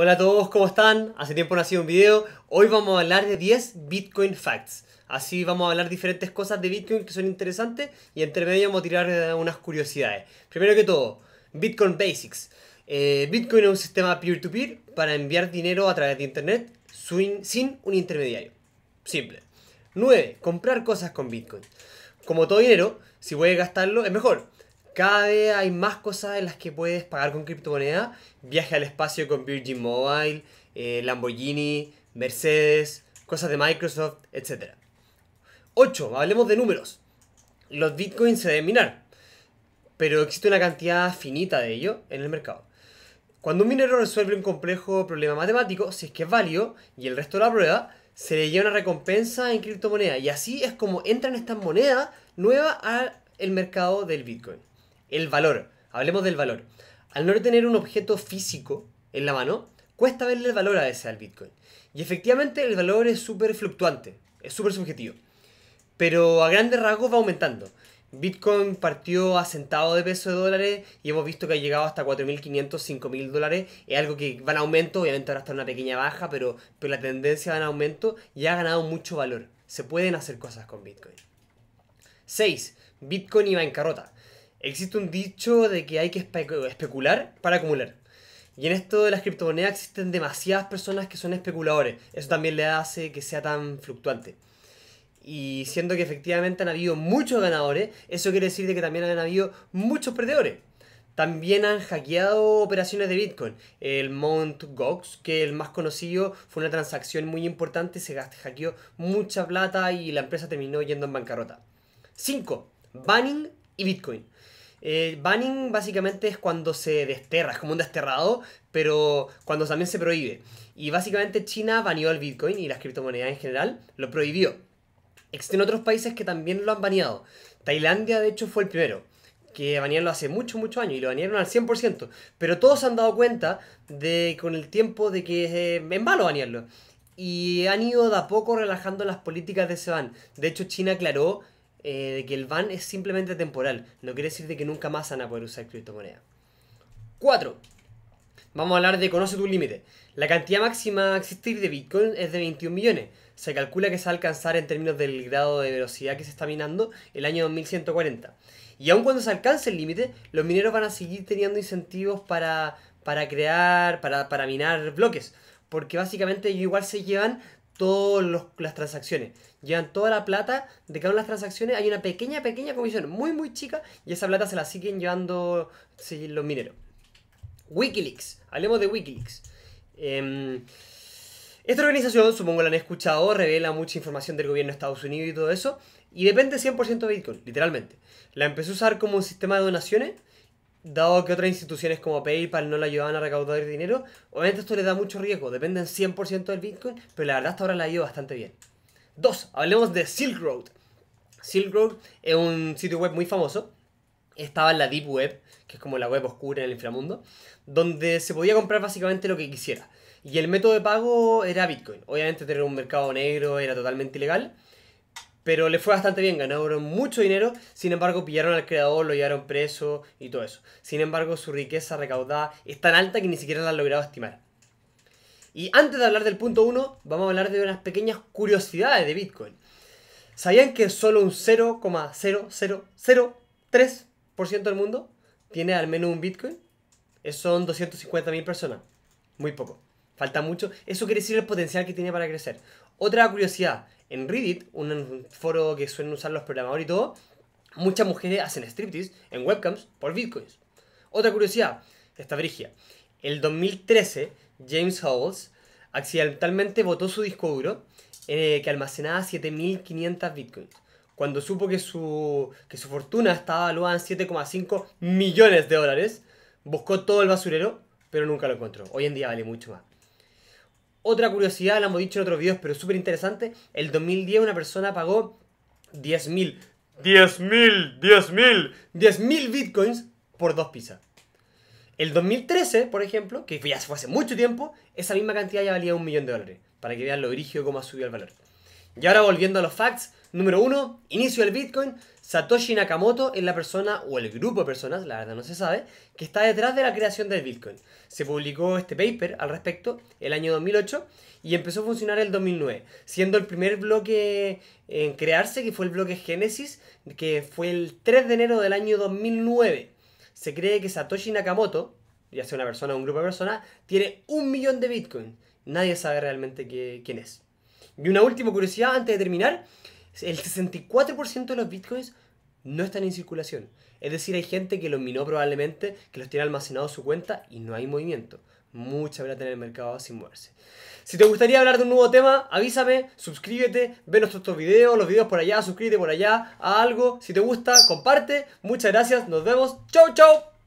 Hola a todos, ¿cómo están? Hace tiempo no ha sido un video. Hoy vamos a hablar de 10 Bitcoin Facts. Así vamos a hablar diferentes cosas de Bitcoin que son interesantes y entre medio vamos a tirar eh, unas curiosidades. Primero que todo, Bitcoin Basics. Eh, Bitcoin es un sistema peer-to-peer para enviar dinero a través de Internet sin, un intermediario. Simple. 9. Comprar cosas con Bitcoin. Como todo dinero, si voy a gastarlo, es mejor. Cada vez hay más cosas en las que puedes pagar con criptomoneda. Viaje al espacio con Virgin Mobile, eh, Lamborghini, Mercedes, cosas de Microsoft, etc. 8. Hablemos de números. Los bitcoins se deben minar, pero existe una cantidad finita de ello en el mercado. Cuando un minero resuelve un complejo problema matemático, si es que es válido, y el resto de la prueba, se le lleva una recompensa en criptomoneda. Y así es como entran estas monedas nuevas al mercado del Bitcoin. El valor. Hablemos del valor. Al no tener un objeto físico en la mano, cuesta verle el valor a ese al Bitcoin. Y efectivamente el valor es súper fluctuante, es súper subjetivo. Pero a grandes rasgos va aumentando. Bitcoin partió a centavos de peso de dólares y hemos visto que ha llegado hasta 4.500, 5.000 dólares. Es algo que va en aumento, obviamente ahora está en una pequeña baja, pero, pero la tendencia va en aumento y ha ganado mucho valor. Se pueden hacer cosas con Bitcoin. 6. Bitcoin en bancarrota. Existe un dicho de que hay que especular para acumular. Y en esto de las criptomonedas existen demasiadas personas que son especuladores. Eso también le hace que sea tan fluctuante. Y siendo que efectivamente han habido muchos ganadores, eso quiere decir de que también han habido muchos perdedores. También han hackeado operaciones de Bitcoin. El Mount Gox, que es el más conocido, fue una transacción muy importante, se hackeó mucha plata y la empresa terminó yendo en bancarrota. 5. Banning y Bitcoin. Eh, banning básicamente es cuando se desterra, es como un desterrado, pero cuando también se prohíbe. Y básicamente China banió el Bitcoin y las criptomonedas en general, lo prohibió. Existen otros países que también lo han baneado. Tailandia, de hecho, fue el primero, que banearlo hace mucho muchos años y lo banearon al 100%. Pero todos han dado cuenta de con el tiempo de que es, es eh, malo banearlo. Y han ido de a poco relajando las políticas de ese ban. De hecho, China aclaró eh, de que el van es simplemente temporal. No quiere decir de que nunca más van a poder usar criptomonedas. 4. Vamos a hablar de conoce tu límite. La cantidad máxima a existir de Bitcoin es de 21 millones. Se calcula que se va a alcanzar en términos del grado de velocidad que se está minando el año 2140. Y aun cuando se alcance el límite, los mineros van a seguir teniendo incentivos para, para crear, para, para minar bloques. Porque básicamente igual se llevan todas las transacciones. Llevan toda la plata de cada una de las transacciones. Hay una pequeña, pequeña comisión, muy, muy chica, y esa plata se la siguen llevando los mineros. Wikileaks, hablemos de Wikileaks. Em, esta organización, supongo que la han escuchado, revela mucha información del gobierno de Estados Unidos y todo eso, y depende 100% de Bitcoin, literalmente. La empezó a usar como un sistema de donaciones dado que otras instituciones como PayPal no le ayudaban a recaudar dinero, obviamente esto le da mucho riesgo, dependen 100% del Bitcoin, pero la verdad hasta ahora la ha ido bastante bien. Dos, hablemos de Silk Road. Silk Road es un sitio web muy famoso, estaba en la Deep Web, que es como la web oscura en el inframundo, donde se podía comprar básicamente lo que quisiera. Y el método de pago era Bitcoin. Obviamente tener un mercado negro era totalmente ilegal, pero le fue bastante bien, ganaron mucho dinero, sin embargo pillaron al creador, lo llevaron preso y todo eso. Sin embargo, su riqueza recaudada es tan alta que ni siquiera la han logrado estimar. Y antes de hablar del punto 1, vamos a hablar de unas pequeñas curiosidades de Bitcoin. ¿Sabían que solo un 0,0003% del mundo tiene al menos un Bitcoin? Eso eh, son 250.000 personas. Muy poco. Falta mucho. Eso quiere decir el potencial que tiene para crecer. Otra curiosidad, en Reddit, un foro que suelen usar los programadores y todo, muchas mujeres hacen striptease en webcams por bitcoins. Otra curiosidad, esta brigia. El 2013, James Howells accidentalmente botó su disco duro eh, que almacenaba 7.500 bitcoins. Cuando supo que su, que su fortuna estaba valuada en 7,5 millones de dólares, buscó todo el basurero, pero nunca lo encontró. Hoy en día vale mucho más. Otra curiosidad, la hemos dicho en otros videos, pero súper interesante. El 2010 una persona pagó 10.000, 10.000, 10.000, 10.000 bitcoins por dos pizzas. El 2013, por ejemplo, que ya fue hace mucho tiempo, esa misma cantidad ya valía un millón de dólares. Para que vean lo brígido cómo ha subido el valor. Y ahora volviendo a los facts, número uno, inicio del Bitcoin, Satoshi Nakamoto es la persona o el grupo de personas, la verdad no se sabe, que está detrás de la creación del Bitcoin. Se publicó este paper al respecto el año 2008 y empezó a funcionar el 2009, siendo el primer bloque en crearse, que fue el bloque Genesis, que fue el 3 de enero del año 2009. Se cree que Satoshi Nakamoto, ya sea una persona o un grupo de personas, tiene un millón de Bitcoin. Nadie sabe realmente quién es. Y una última curiosidad antes de terminar, el 64% de los bitcoins no están en circulación. Es decir, hay gente que los minó probablemente, que los tiene almacenados en su cuenta y no hay movimiento. Mucha plata en el mercado sin moverse. Si te gustaría hablar de un nuevo tema, avísame, suscríbete, ve nuestros otros videos, los videos por allá, suscríbete por allá, a algo. Si te gusta, comparte. Muchas gracias, nos vemos. Chau, chau.